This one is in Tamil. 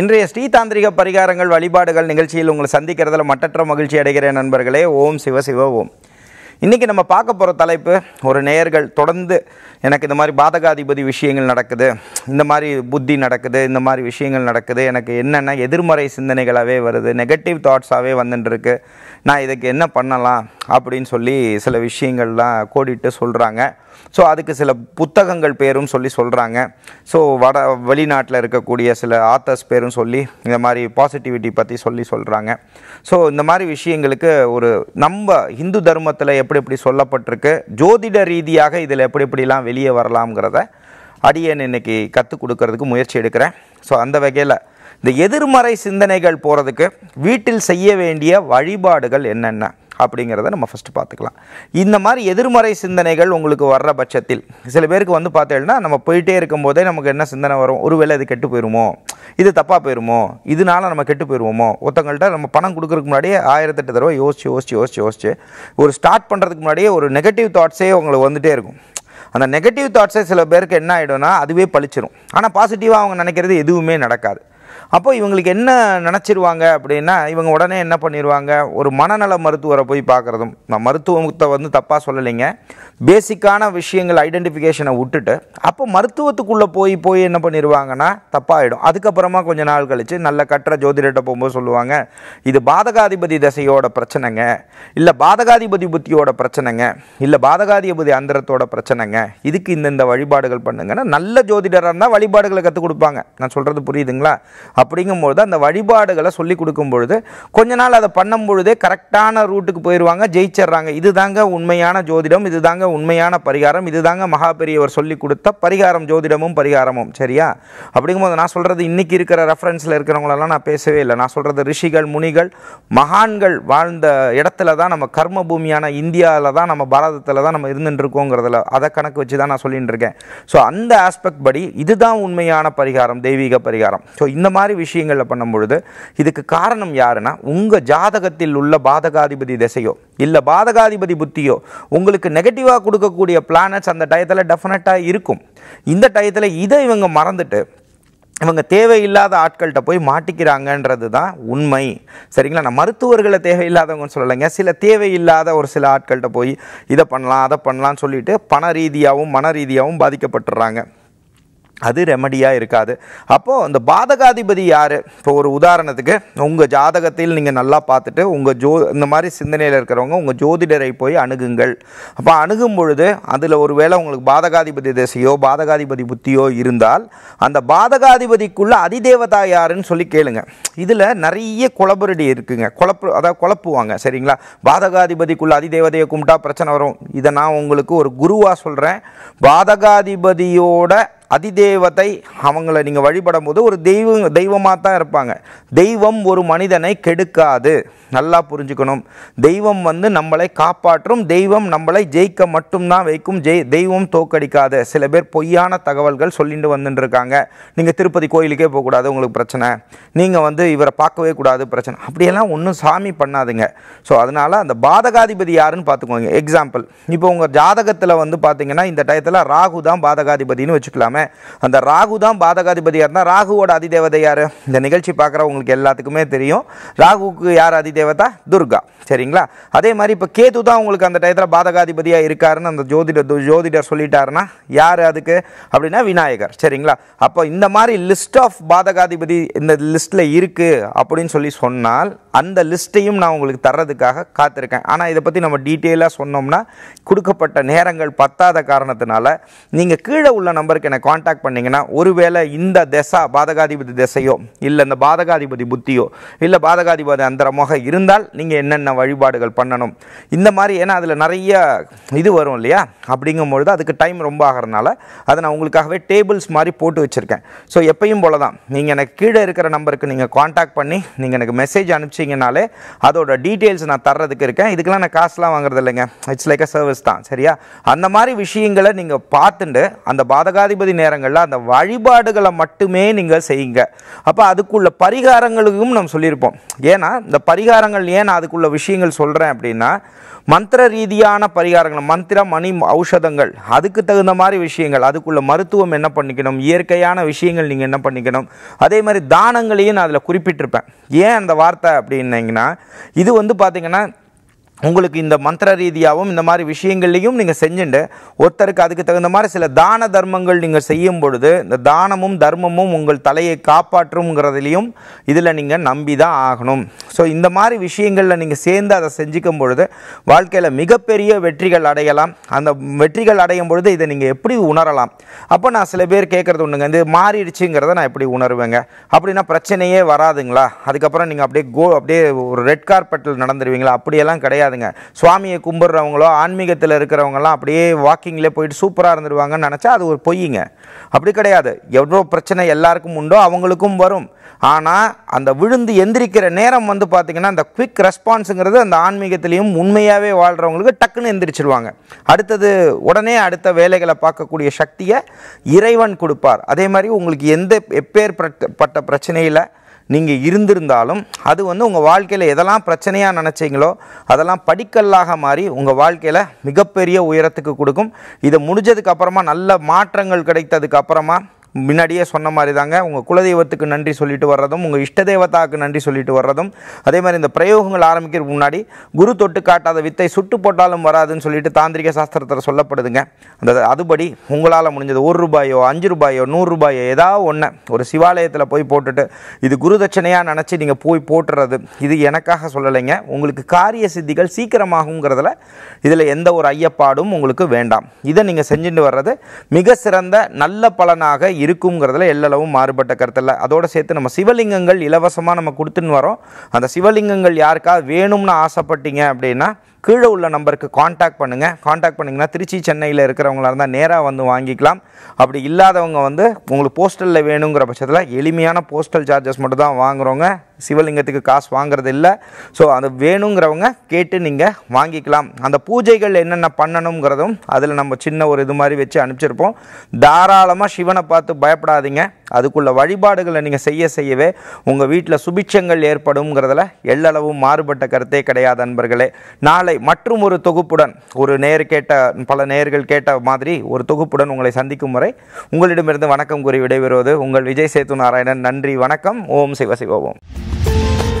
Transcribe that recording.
இன்றைய ஸ்ரீதாந்திரிக பரிகாரங்கள் வழிபாடுகள் நிகழ்ச்சியில் உங்களை சந்திக்கிறதுல மட்டற்ற மகிழ்ச்சி அடைகிறேன் நண்பர்களே ஓம் சிவ சிவ ஓம் இன்றைக்கி நம்ம பார்க்க போகிற தலைப்பு ஒரு நேர்கள் தொடர்ந்து எனக்கு இந்த மாதிரி பாதகாதிபதி விஷயங்கள் நடக்குது இந்த மாதிரி புத்தி நடக்குது இந்த மாதிரி விஷயங்கள் நடக்குது எனக்கு என்னென்ன எதிர்மறை சிந்தனைகளாகவே வருது நெகட்டிவ் தாட்ஸாகவே வந்துட்டுருக்கு நான் இதுக்கு என்ன பண்ணலாம் அப்படின்னு சொல்லி சில விஷயங்கள்லாம் கோடிட்டு சொல்கிறாங்க ஸோ அதுக்கு சில புத்தகங்கள் பேரும் சொல்லி சொல்கிறாங்க ஸோ வட வெளிநாட்டில் இருக்கக்கூடிய சில ஆத்தர்ஸ் பேரும் சொல்லி இந்த மாதிரி பாசிட்டிவிட்டி பற்றி சொல்லி சொல்கிறாங்க ஸோ இந்த மாதிரி விஷயங்களுக்கு ஒரு நம்ம இந்து தர்மத்தில் எப்படி எப்படி சொல்லப்பட்டிருக்கு ஜோதிட ரீதியாக இதில் எப்படி எப்படிலாம் வெளியே வரலாம்ங்கிறத அடியன் இன்னைக்கு கற்றுக் கொடுக்கறதுக்கு முயற்சி எடுக்கிறேன் ஸோ அந்த வகையில் இந்த எதிர்மறை சிந்தனைகள் போகிறதுக்கு வீட்டில் செய்ய வேண்டிய வழிபாடுகள் என்னென்ன அப்படிங்கிறத நம்ம ஃபஸ்ட்டு பார்த்துக்கலாம் இந்த மாதிரி எதிர்மறை சிந்தனைகள் உங்களுக்கு வர்ற பட்சத்தில் சில பேருக்கு வந்து பார்த்தேன்னா நம்ம போயிட்டே இருக்கும்போதே நமக்கு என்ன சிந்தனை வரும் ஒருவேளை இது கெட்டு போயிருமோ இது தப்பாக போயிருமோ இதனால் நம்ம கெட்டு போயிருவோமோ ஒருத்தங்கள்ட்ட நம்ம பணம் கொடுக்குறதுக்கு முன்னாடியே ஆயிரத்தெட்டு தடவை யோசிச்சு யோசிச்சு யோசிச்சு யோசிச்சு ஒரு ஸ்டார்ட் பண்ணுறதுக்கு முன்னாடியே ஒரு நெகட்டிவ் தாட்ஸே உங்களுக்கு வந்துகிட்டே இருக்கும் அந்த நெகட்டிவ் தாட்ஸே சில பேருக்கு என்ன ஆகிடும்னா அதுவே பழிச்சிடும் ஆனால் பாசிட்டிவாக அவங்க நினைக்கிறது எதுவுமே நடக்காது அப்போ இவங்களுக்கு என்ன நினச்சிருவாங்க அப்படின்னா இவங்க உடனே என்ன பண்ணிடுவாங்க ஒரு மனநல மருத்துவரை போய் பார்க்குறதும் நான் மருத்துவத்தை வந்து தப்பாக சொல்லலைங்க பேசிக்கான விஷயங்கள் ஐடென்டிஃபிகேஷனை விட்டுட்டு அப்போ மருத்துவத்துக்குள்ளே போய் போய் என்ன பண்ணிடுவாங்கன்னா தப்பாகிடும் அதுக்கப்புறமா கொஞ்ச நாள் கழித்து நல்ல கட்டுற ஜோதிடர்கிட்ட போகும்போது சொல்லுவாங்க இது பாதகாதிபதி தசையோட பிரச்சனைங்க இல்லை பாதகாதிபதி புத்தியோட பிரச்சனைங்க இல்லை பாதகாதிபதி அந்தரத்தோட பிரச்சனைங்க இதுக்கு இந்தந்த வழிபாடுகள் பண்ணுங்கன்னா நல்ல ஜோதிடராக இருந்தால் வழிபாடுகளை கற்றுக் கொடுப்பாங்க நான் சொல்கிறது புரியுதுங்களா பொழுது அந்த வழிபாடுகளை சொல்லி கொடுக்கும் பொழுது கொஞ்ச நாள் அதை பண்ணும் பொழுதே கரெக்டான ரூட்டுக்கு போயிடுவாங்க ஜெயிச்சிடுறாங்க இது தாங்க உண்மையான ஜோதிடம் இது தாங்க உண்மையான பரிகாரம் இது தாங்க மகா பெரியவர் சொல்லி கொடுத்த பரிகாரம் ஜோதிடமும் பரிகாரமும் சரியா அப்படிங்கும்போது நான் சொல்கிறது இன்றைக்கி இருக்கிற ரெஃபரன்ஸில் இருக்கிறவங்களெல்லாம் நான் பேசவே இல்லை நான் சொல்கிறது ரிஷிகள் முனிகள் மகான்கள் வாழ்ந்த இடத்துல தான் நம்ம கர்ம பூமியான இந்தியாவில் தான் நம்ம பாரதத்தில் தான் நம்ம இருந்துட்டுருக்கோங்கிறதுல அதை கணக்கு வச்சு தான் நான் சொல்லிகிட்டு இருக்கேன் ஸோ அந்த ஆஸ்பெக்ட் படி இதுதான் உண்மையான பரிகாரம் தெய்வீக பரிகாரம் ஸோ இந்த மாதிரி மாதிரி விஷயங்களில் பண்ணும் பொழுது இதுக்கு காரணம் யாருன்னா உங்கள் ஜாதகத்தில் உள்ள பாதகாதிபதி திசையோ இல்லை பாதகாதிபதி புத்தியோ உங்களுக்கு நெகட்டிவாக கொடுக்கக்கூடிய பிளானட்ஸ் அந்த டயத்தில் டெஃபினட்டாக இருக்கும் இந்த டயத்தில் இதை இவங்க மறந்துட்டு இவங்க தேவையில்லாத ஆட்கள்கிட்ட போய் மாட்டிக்கிறாங்கன்றது தான் உண்மை சரிங்களா நான் மருத்துவர்களை தேவையில்லாதவங்கன்னு சொல்லலைங்க சில தேவையில்லாத ஒரு சில ஆட்கள்கிட்ட போய் இதை பண்ணலாம் அதை பண்ணலாம்னு சொல்லிட்டு பண ரீதியாகவும் மன ரீதியாகவும் பாதிக்கப்பட்டுறாங்க அது ரெமடியாக இருக்காது அப்போது அந்த பாதகாதிபதி யார் இப்போ ஒரு உதாரணத்துக்கு உங்கள் ஜாதகத்தில் நீங்கள் நல்லா பார்த்துட்டு உங்கள் ஜோ இந்த மாதிரி சிந்தனையில் இருக்கிறவங்க உங்கள் ஜோதிடரை போய் அணுகுங்கள் அப்போ அணுகும் பொழுது அதில் ஒரு வேளை உங்களுக்கு பாதகாதிபதி திசையோ பாதகாதிபதி புத்தியோ இருந்தால் அந்த பாதகாதிபதிக்குள்ளே அதிதேவதா யாருன்னு சொல்லி கேளுங்க இதில் நிறைய குழப்பரடி இருக்குங்க குழப்பு அதாவது குழப்புவாங்க சரிங்களா பாதகாதிபதிக்குள்ளே அதிதேவதையை கும்பிட்டா பிரச்சனை வரும் இதை நான் உங்களுக்கு ஒரு குருவாக சொல்கிறேன் பாதகாதிபதியோட அதிதேவத்தை அவங்கள நீங்கள் வழிபடும் போது ஒரு தெய்வ தெய்வமாக தான் இருப்பாங்க தெய்வம் ஒரு மனிதனை கெடுக்காது நல்லா புரிஞ்சுக்கணும் தெய்வம் வந்து நம்மளை காப்பாற்றும் தெய்வம் நம்மளை ஜெயிக்க மட்டும்தான் வைக்கும் ஜெய் தெய்வம் தோக்கடிக்காது சில பேர் பொய்யான தகவல்கள் சொல்லிட்டு வந்துட்டுருக்காங்க நீங்கள் திருப்பதி கோயிலுக்கே போகக்கூடாது உங்களுக்கு பிரச்சனை நீங்கள் வந்து இவரை பார்க்கவே கூடாது பிரச்சனை அப்படியெல்லாம் ஒன்றும் சாமி பண்ணாதுங்க ஸோ அதனால் அந்த பாதகாதிபதி யாருன்னு பார்த்துக்கோங்க எக்ஸாம்பிள் இப்போ உங்கள் ஜாதகத்தில் வந்து பார்த்தீங்கன்னா இந்த டயத்தில் ராகு தான் பாதகாதிபதினு வச்சுக்கலாமே இல்லாமல் அந்த ராகு தான் பாதகாதிபதியாக இருந்தால் ராகுவோட அதிதேவதை யார் இந்த நிகழ்ச்சி பார்க்குறவங்களுக்கு எல்லாத்துக்குமே தெரியும் ராகுக்கு யார் அதிதேவதா துர்கா சரிங்களா அதே மாதிரி இப்போ கேது தான் உங்களுக்கு அந்த டயத்தில் பாதகாதிபதியாக இருக்காருன்னு அந்த ஜோதிட ஜோதிடர் சொல்லிட்டாருன்னா யார் அதுக்கு அப்படின்னா விநாயகர் சரிங்களா அப்போ இந்த மாதிரி லிஸ்ட் ஆஃப் பாதகாதிபதி இந்த லிஸ்ட்டில் இருக்குது அப்படின்னு சொல்லி சொன்னால் அந்த லிஸ்ட்டையும் நான் உங்களுக்கு தர்றதுக்காக காத்திருக்கேன் ஆனால் இதை பற்றி நம்ம டீட்டெயிலாக சொன்னோம்னா கொடுக்கப்பட்ட நேரங்கள் பத்தாத காரணத்தினால நீங்கள் கீழே உள்ள நம்பருக்கு எனக்கு காண்டாக்ட் பண்ணிங்கன்னா ஒருவேளை இந்த திசா பாதகாதிபதி திசையோ இல்லை இந்த பாதகாதிபதி புத்தியோ இல்லை பாதகாதிபதி அந்தரமாக இருந்தால் நீங்கள் என்னென்ன வழிபாடுகள் பண்ணணும் இந்த மாதிரி ஏன்னா அதில் நிறைய இது வரும் இல்லையா அப்படிங்கும் பொழுது அதுக்கு டைம் ரொம்ப ஆகிறதுனால அதை நான் உங்களுக்காகவே டேபிள்ஸ் மாதிரி போட்டு வச்சுருக்கேன் ஸோ எப்பையும் போல தான் நீங்கள் எனக்கு கீழே இருக்கிற நம்பருக்கு நீங்கள் காண்டாக்ட் பண்ணி நீங்கள் எனக்கு மெசேஜ் அனுப்பிச்சிங்கனாலே அதோட டீட்டெயில்ஸ் நான் தர்றதுக்கு இருக்கேன் இதுக்கெலாம் நான் காசுலாம் வாங்குறது இல்லைங்க இட்ஸ் லைக் அ சர்வீஸ் தான் சரியா அந்த மாதிரி விஷயங்களை நீங்கள் பார்த்துட்டு அந்த பாதகாதிபதி நேரங்களில் அந்த வழிபாடுகளை மட்டுமே நீங்கள் செய்யுங்க அப்போ அதுக்குள்ள பரிகாரங்களுக்கும் நம்ம சொல்லியிருப்போம் ஏன்னா இந்த பரிகாரங்கள் ஏன் நான் அதுக்குள்ள விஷயங்கள் சொல்கிறேன் அப்படின்னா மந்திர ரீதியான பரிகாரங்கள் மந்திர மணி ஔஷதங்கள் அதுக்கு தகுந்த மாதிரி விஷயங்கள் அதுக்குள்ள மருத்துவம் என்ன பண்ணிக்கணும் இயற்கையான விஷயங்கள் நீங்கள் என்ன பண்ணிக்கணும் அதே மாதிரி தானங்களையும் நான் அதில் குறிப்பிட்டிருப்பேன் ஏன் அந்த வார்த்தை அப்படின்னீங்கன்னா இது வந்து பார்த்திங்கன்னா உங்களுக்கு இந்த மந்திர ரீதியாகவும் இந்த மாதிரி விஷயங்கள்லையும் நீங்கள் செஞ்சுட்டு ஒருத்தருக்கு அதுக்கு தகுந்த மாதிரி சில தான தர்மங்கள் நீங்கள் செய்யும் பொழுது இந்த தானமும் தர்மமும் உங்கள் தலையை காப்பாற்றுங்கிறதுலையும் இதில் நீங்கள் நம்பி தான் ஆகணும் ஸோ இந்த மாதிரி விஷயங்களில் நீங்கள் சேர்ந்து அதை செஞ்சுக்கும் பொழுது வாழ்க்கையில் மிகப்பெரிய வெற்றிகள் அடையலாம் அந்த வெற்றிகள் அடையும் பொழுது இதை நீங்கள் எப்படி உணரலாம் அப்போ நான் சில பேர் கேட்குறது ஒன்றுங்க இது மாறிடுச்சுங்கிறத நான் எப்படி உணர்வேங்க அப்படின்னா பிரச்சனையே வராதுங்களா அதுக்கப்புறம் நீங்கள் அப்படியே கோ அப்படியே ஒரு ரெட் கார்பெட்டில் நடந்துருவீங்களா அப்படியெல்லாம் கிடையாது கிடையாதுங்க சுவாமியை கும்பிட்றவங்களோ ஆன்மீகத்தில் இருக்கிறவங்களாம் அப்படியே வாக்கிங்கில் போயிட்டு சூப்பராக இருந்துருவாங்கன்னு நினச்சா அது ஒரு பொய்யுங்க அப்படி கிடையாது எவ்வளோ பிரச்சனை எல்லாருக்கும் உண்டோ அவங்களுக்கும் வரும் ஆனால் அந்த விழுந்து எந்திரிக்கிற நேரம் வந்து பார்த்திங்கன்னா அந்த குவிக் ரெஸ்பான்ஸுங்கிறது அந்த ஆன்மீகத்திலையும் உண்மையாகவே வாழ்கிறவங்களுக்கு டக்குன்னு எந்திரிச்சிருவாங்க அடுத்தது உடனே அடுத்த வேலைகளை பார்க்கக்கூடிய சக்தியை இறைவன் கொடுப்பார் அதே மாதிரி உங்களுக்கு எந்த எப்பேற்பட்ட பிரச்சனையில் நீங்கள் இருந்திருந்தாலும் அது வந்து உங்கள் வாழ்க்கையில் எதெல்லாம் பிரச்சனையாக நினச்சிங்களோ அதெல்லாம் படிக்கல்லாக மாறி உங்கள் வாழ்க்கையில் மிகப்பெரிய உயரத்துக்கு கொடுக்கும் இதை முடிஞ்சதுக்கப்புறமா நல்ல மாற்றங்கள் கிடைத்ததுக்கப்புறமா முன்னாடியே சொன்ன மாதிரி தாங்க உங்கள் குலதெய்வத்துக்கு நன்றி சொல்லிட்டு வர்றதும் உங்கள் இஷ்ட தேவதாவுக்கு நன்றி சொல்லிட்டு வர்றதும் அதே மாதிரி இந்த பிரயோகங்கள் ஆரம்பிக்கிறதுக்கு முன்னாடி குரு தொட்டு காட்டாத வித்தை சுட்டு போட்டாலும் வராதுன்னு சொல்லிட்டு தாந்திரிக சாஸ்திரத்தில் சொல்லப்படுதுங்க அந்த அதுபடி உங்களால் முடிஞ்சது ஒரு ரூபாயோ அஞ்சு ரூபாயோ நூறு ரூபாயோ ஏதாவது ஒன்று ஒரு சிவாலயத்தில் போய் போட்டுட்டு இது குரு தட்சணையாக நினச்சி நீங்கள் போய் போட்டுறது இது எனக்காக சொல்லலைங்க உங்களுக்கு காரிய சித்திகள் சீக்கிரமாகுங்கிறதுல இதில் எந்த ஒரு ஐயப்பாடும் உங்களுக்கு வேண்டாம் இதை நீங்கள் செஞ்சுட்டு வர்றது மிக சிறந்த நல்ல பலனாக இருக்குங்கிறதுல எல்லளவும் மாறுபட்ட கருத்தில் அதோடு சேர்த்து நம்ம சிவலிங்கங்கள் இலவசமாக நம்ம கொடுத்துன்னு வரோம் அந்த சிவலிங்கங்கள் யாருக்காவது வேணும்னு ஆசைப்பட்டீங்க அப்படின்னா கீழே உள்ள நம்பருக்கு காண்டாக்ட் பண்ணுங்கள் காண்டாக்ட் பண்ணிங்கன்னா திருச்சி சென்னையில் இருக்கிறவங்களா இருந்தால் நேராக வந்து வாங்கிக்கலாம் அப்படி இல்லாதவங்க வந்து உங்களுக்கு போஸ்டலில் வேணுங்கிற பட்சத்தில் எளிமையான போஸ்டல் சார்ஜஸ் மட்டும் தான் வாங்குகிறோங்க சிவலிங்கத்துக்கு காசு வாங்குறது இல்லை ஸோ அது வேணுங்கிறவங்க கேட்டு நீங்கள் வாங்கிக்கலாம் அந்த பூஜைகள் என்னென்ன பண்ணணுங்கிறதும் அதில் நம்ம சின்ன ஒரு இது மாதிரி வச்சு அனுப்பிச்சிருப்போம் தாராளமாக சிவனை பார்த்து பயப்படாதீங்க அதுக்குள்ள வழிபாடுகளை நீங்கள் செய்ய செய்யவே உங்கள் வீட்டில் சுபிட்சங்கள் ஏற்படும்ங்கிறதுல எல்லளவும் மாறுபட்ட கருத்தே கிடையாது அன்பர்களே நாளை மற்றும் ஒரு தொகுப்புடன் ஒரு நேர் கேட்ட பல நேர்கள் கேட்ட மாதிரி ஒரு தொகுப்புடன் உங்களை சந்திக்கும் முறை உங்களிடமிருந்து வணக்கம் கூறி விடைபெறுவது உங்கள் விஜய் சேத்து நாராயணன் நன்றி வணக்கம் ஓம் Thank you Thank you.